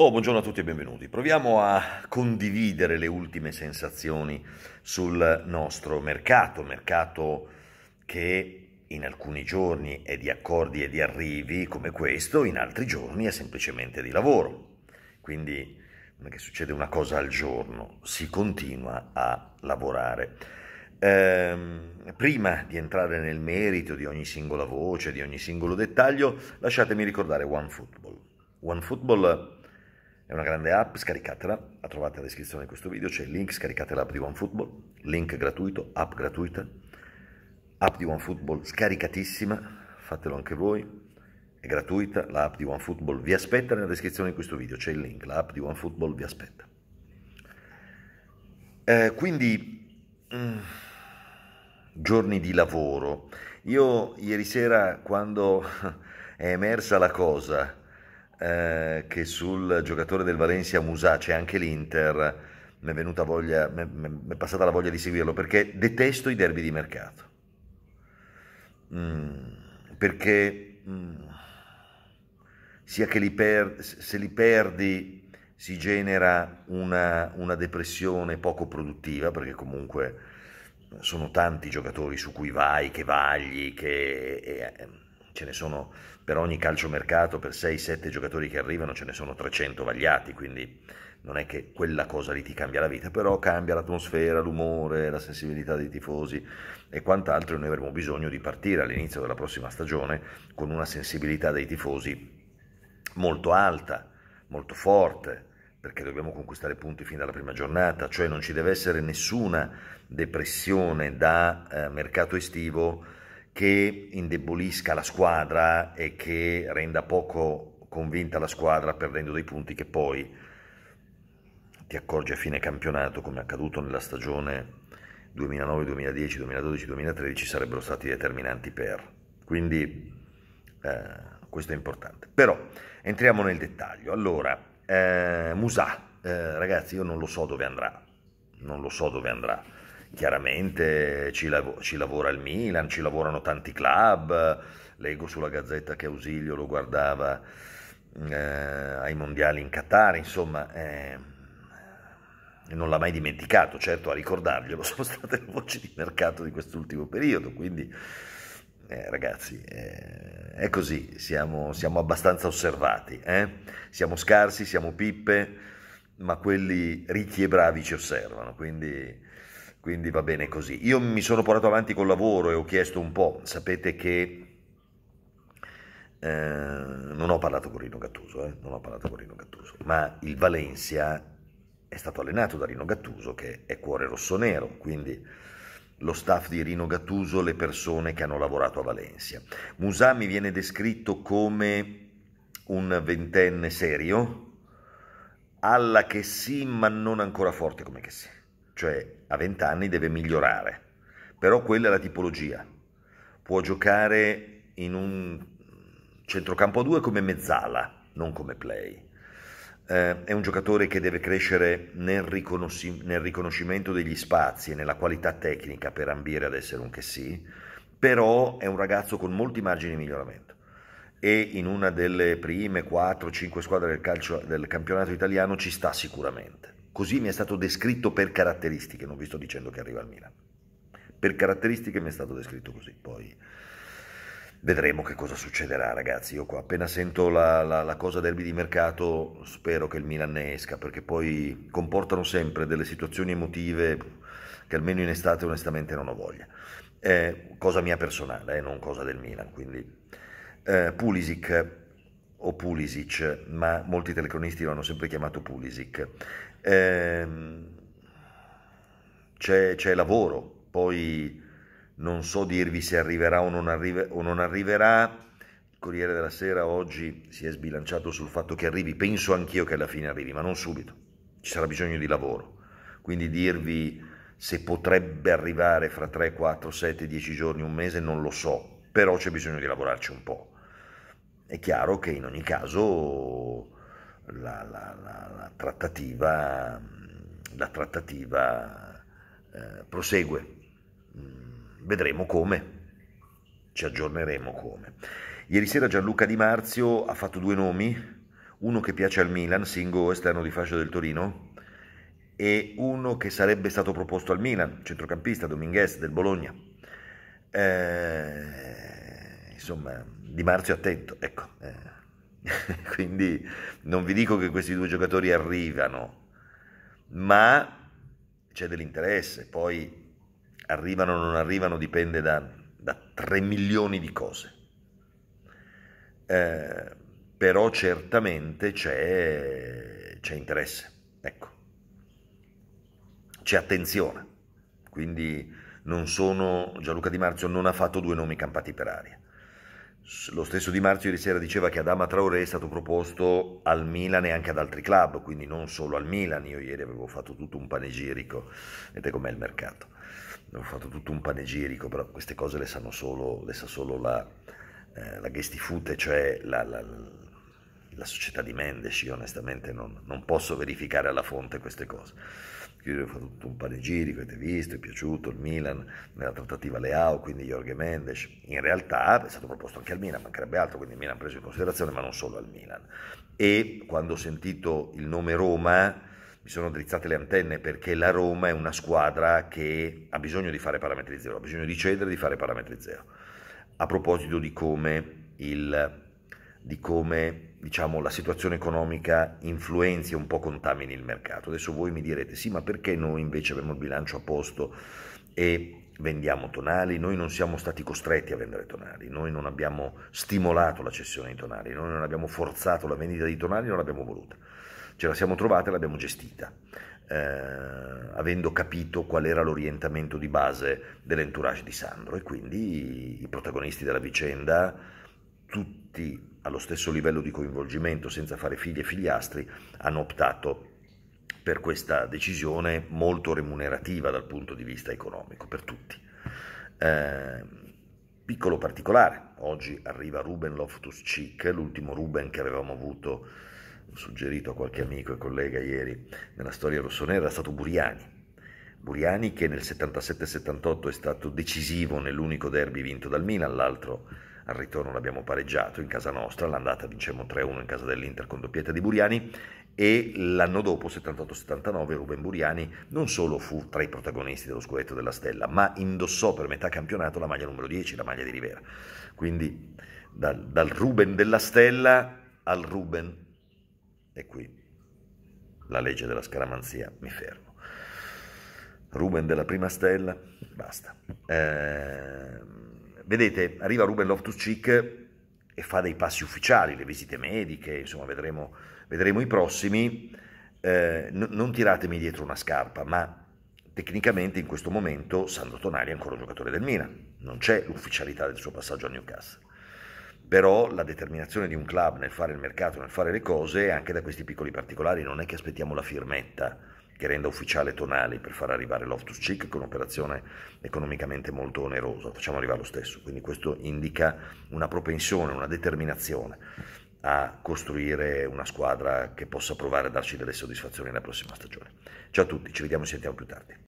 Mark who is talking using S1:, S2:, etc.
S1: Oh, buongiorno a tutti e benvenuti. Proviamo a condividere le ultime sensazioni sul nostro mercato, mercato che in alcuni giorni è di accordi e di arrivi come questo, in altri giorni è semplicemente di lavoro. Quindi non è che succede una cosa al giorno, si continua a lavorare. Ehm, prima di entrare nel merito di ogni singola voce, di ogni singolo dettaglio, lasciatemi ricordare OneFootball. OneFootball è una grande app, scaricatela, la trovate nella descrizione di questo video, c'è il link, scaricate l'app di OneFootball, link gratuito, app gratuita, app di OneFootball scaricatissima, fatelo anche voi, è gratuita, l'app di OneFootball vi aspetta nella descrizione di questo video, c'è il link, l'app di OneFootball vi aspetta. Eh, quindi, mh, mm, giorni di lavoro. Io ieri sera quando è emersa la cosa eh, che sul giocatore del Valencia Musà c'è anche l'Inter, mi è venuta voglia, mi è, passata la voglia di seguirlo perché detesto i derby di mercato. Mm, perché mm, sia che li per, se li perdi si genera una, una, depressione poco produttiva perché comunque sono tanti giocatori su cui vai, che vagli, che... E, ce ne sono per ogni calciomercato, per 6-7 giocatori che arrivano, ce ne sono 300 vagliati, quindi non è che quella cosa lì ti cambia la vita, però cambia l'atmosfera, l'umore, la sensibilità dei tifosi e quant'altro noi avremo bisogno di partire all'inizio della prossima stagione con una sensibilità dei tifosi molto alta, molto forte, perché dobbiamo conquistare punti fin dalla prima giornata, cioè non ci deve essere nessuna depressione da eh, mercato estivo che indebolisca la squadra e che renda poco convinta la squadra perdendo dei punti che poi ti accorgi a fine campionato, come è accaduto nella stagione 2009, 2010, 2012, 2013, sarebbero stati determinanti per. Quindi eh, questo è importante. Però entriamo nel dettaglio. Allora, eh, Musà, eh, ragazzi, io non lo so dove andrà, non lo so dove andrà chiaramente ci, lav- ci, lavora il Milan, ci lavorano tanti club, leggo sulla gazzetta che Ausilio lo guardava mm, eh, ai mondiali in Qatar, insomma eh, non l'ha mai dimenticato, certo a ricordarglielo sono state le voci di mercato di quest'ultimo periodo, quindi eh, ragazzi eh, è così, siamo, siamo abbastanza osservati, eh? siamo scarsi, siamo pippe, ma quelli ricchi e bravi ci osservano, quindi quindi va bene così. Io mi sono portato avanti col lavoro e ho chiesto un po', sapete che eh, non ho parlato con Rino Gattuso, eh? non ho parlato con Rino Gattuso, ma il Valencia è stato allenato da Rino Gattuso che è cuore rossonero, quindi lo staff di Rino Gattuso, le persone che hanno lavorato a Valencia. Musà mi viene descritto come un ventenne serio, alla che sì, ma non ancora forte come che sì cioè a 20 anni deve migliorare, però quella è la tipologia. Può giocare in un centrocampo a due come mezzala, non come play. Eh, è un giocatore che deve crescere nel, riconosci- nel, riconoscimento degli spazi e nella qualità tecnica per ambire ad essere un che sì, però è un ragazzo con molti margini di miglioramento e in una delle prime 4-5 squadre del, calcio, del campionato italiano ci sta sicuramente. Così mi è stato descritto per caratteristiche, non vi sto dicendo che arriva al Milan. Per caratteristiche mi è stato descritto così, poi vedremo che cosa succederà ragazzi. Io qua appena sento la, la, la cosa derby di mercato spero che il Milan ne esca, perché poi comportano sempre delle situazioni emotive che almeno in estate onestamente non ho voglia. Eh, cosa mia personale, eh, non cosa del Milan, quindi... Eh, Pulisic o Pulisic, ma molti telecronisti lo hanno sempre chiamato Pulisic ehm, c'è, c'è lavoro, poi non so dirvi se arriverà o non, arrive, o non arriverà. Il Corriere della Sera oggi si è sbilanciato sul fatto che arrivi, penso anch'io che alla fine arrivi, ma non subito, ci sarà bisogno di lavoro. Quindi dirvi se potrebbe arrivare fra 3, 4, 7, 10 giorni, un mese, non lo so, però c'è bisogno di lavorarci un po'. È chiaro che in ogni caso la, la, la trattativa, trattativa eh, prosegue. Mm, vedremo come, ci aggiorneremo come. Ieri sera Gianluca Di Marzio ha fatto due nomi, uno che piace al Milan, Singo esterno di fascia del Torino, e uno che sarebbe stato proposto al Milan, centrocampista Dominguez del Bologna. Eh, insomma, Di Marzio attento, ecco. Eh Quindi non vi dico che questi due giocatori arrivano, ma c'è dell'interesse, poi arrivano o non arrivano dipende da, da 3 milioni di cose. Eh, però certamente c'è, c'è interesse, ecco. c'è attenzione, quindi non sono, Gianluca Di Marzio non ha fatto due nomi campati per aria lo stesso Di Marzio ieri sera diceva che Adama Traoré è stato proposto al Milan e anche ad altri club, quindi non solo al Milan. Io ieri avevo fatto tutto un panegirico, vedete com'è il mercato. Avevo fatto tutto un panegirico, però queste cose le, sanno solo, le sa solo la, eh, la Gestifute, cioè la, la, la, società di Mendes. Io onestamente non, non posso verificare alla fonte queste cose io ho fatto tutto un panegirico, avete visto, è piaciuto il Milan, nella trattativa Leao, quindi Jorge Mendes, in realtà è stato proposto anche al Milan, mancherebbe altro, quindi il Milan ha preso in considerazione, ma non solo al Milan. E quando ho sentito il nome Roma mi sono drizzate le antenne perché la Roma è una squadra che ha bisogno di fare parametri zero, ha bisogno di cedere, di fare parametri zero. A proposito di come il di come diciamo, la situazione economica influenzi e un po' contamini il mercato. Adesso voi mi direte sì, ma perché noi invece abbiamo il bilancio a posto e vendiamo tonali, noi non siamo stati costretti a vendere tonali, noi non abbiamo stimolato la cessione di tonali, noi non abbiamo forzato la vendita di tonali, non l'abbiamo voluta. Ce la siamo trovata e l'abbiamo gestita, eh, avendo capito qual era l'orientamento di base dell'entourage di Sandro e quindi i protagonisti della vicenda, tutti allo stesso livello di coinvolgimento senza fare figli e figliastri, hanno optato per questa decisione molto remunerativa dal punto di vista economico per tutti. Eh, piccolo particolare, oggi arriva Ruben Loftus Cheek, l'ultimo Ruben che avevamo avuto, suggerito a qualche amico e collega ieri, nella storia rossonera, è stato Buriani. Buriani che nel 77-78 è stato decisivo nell'unico derby vinto dal Milan, l'altro al ritorno l'abbiamo pareggiato in casa nostra, l'andata vincemmo 3-1 in casa dell'Inter con doppietta di Buriani e l'anno dopo, 78-79, Ruben Buriani non solo fu tra i protagonisti dello scudetto della Stella, ma indossò per metà campionato la maglia numero 10, la maglia di Rivera. Quindi dal, dal Ruben della Stella al Ruben, e qui la legge della scaramanzia, mi fermo. Ruben della prima stella, basta. Eh, vedete, arriva Ruben Loftus-Cheek e fa dei passi ufficiali, le visite mediche, insomma vedremo, vedremo i prossimi. Eh, n- non tiratemi dietro una scarpa, ma tecnicamente in questo momento Sandro Tonali è ancora un giocatore del Milan, non c'è l'ufficialità del suo passaggio a Newcastle. Però la determinazione di un club nel fare il mercato, nel fare le cose, anche da questi piccoli particolari, non è che aspettiamo la firmetta che renda ufficiale Tonali per far arrivare Loftus Chic, che è un'operazione economicamente molto onerosa, facciamo arrivare lo stesso. Quindi questo indica una propensione, una determinazione a costruire una squadra che possa provare a darci delle soddisfazioni nella prossima stagione. Ciao a tutti, ci vediamo e sentiamo più tardi.